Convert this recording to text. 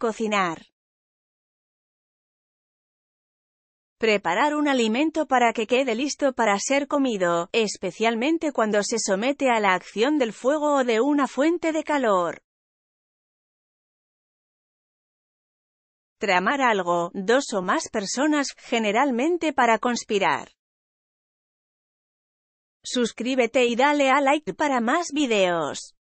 Cocinar. Preparar un alimento para que quede listo para ser comido, especialmente cuando se somete a la acción del fuego o de una fuente de calor. Tramar algo, dos o más personas, generalmente para conspirar. Suscríbete y dale a like para más videos.